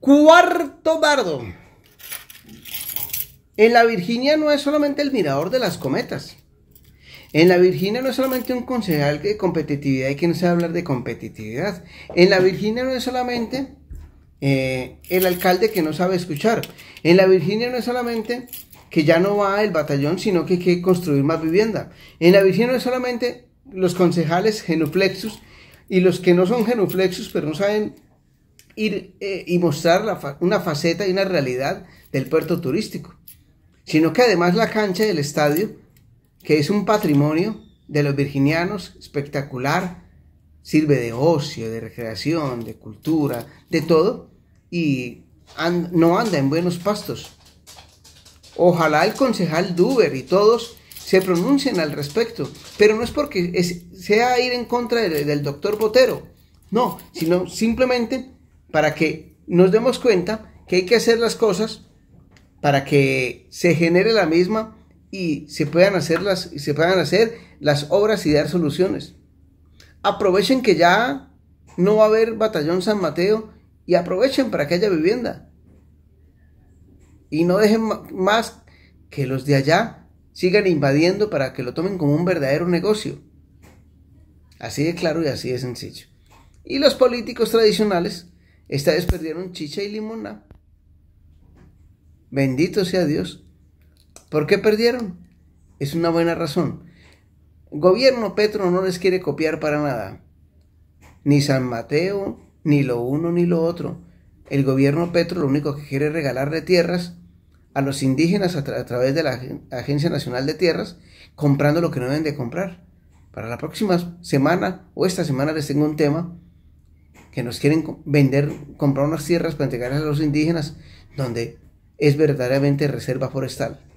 Cuarto bardo. En la Virginia no es solamente el mirador de las cometas. En la Virginia no es solamente un concejal de competitividad y que no sabe hablar de competitividad. En la Virginia no es solamente eh, el alcalde que no sabe escuchar. En la Virginia no es solamente que ya no va el batallón, sino que hay que construir más vivienda. En la Virginia no es solamente los concejales genuflexos y los que no son genuflexos pero no saben ir eh, y mostrar una faceta y una realidad del puerto turístico, sino que además la cancha del estadio, que es un patrimonio de los virginianos espectacular, sirve de ocio, de recreación, de cultura, de todo, y no anda en buenos pastos. Ojalá el concejal Duber y todos se pronuncien al respecto, pero no es porque sea ir en contra del, del doctor Botero, no, sino simplemente para que nos demos cuenta que hay que hacer las cosas para que se genere la misma y se puedan hacer las, se puedan hacer las obras y dar soluciones. Aprovechen que ya no va a haber batallón San Mateo y aprovechen para que haya vivienda. Y no dejen más que los de allá sigan invadiendo para que lo tomen como un verdadero negocio. Así de claro y así de sencillo. Y los políticos tradicionales esta vez perdieron chicha y limona. Bendito sea Dios. ¿Por qué perdieron? Es una buena razón. Gobierno Petro no les quiere copiar para nada. Ni San Mateo, ni lo uno ni lo otro. El gobierno Petro lo único que quiere es regalarle tierras a los indígenas a, a, través de la Agencia Nacional de Tierras, comprando lo que no deben de comprar. Para la próxima semana o esta semana les tengo un tema que nos quieren vender, comprar unas tierras para entregarlas a los indígenas, donde es verdaderamente reserva forestal.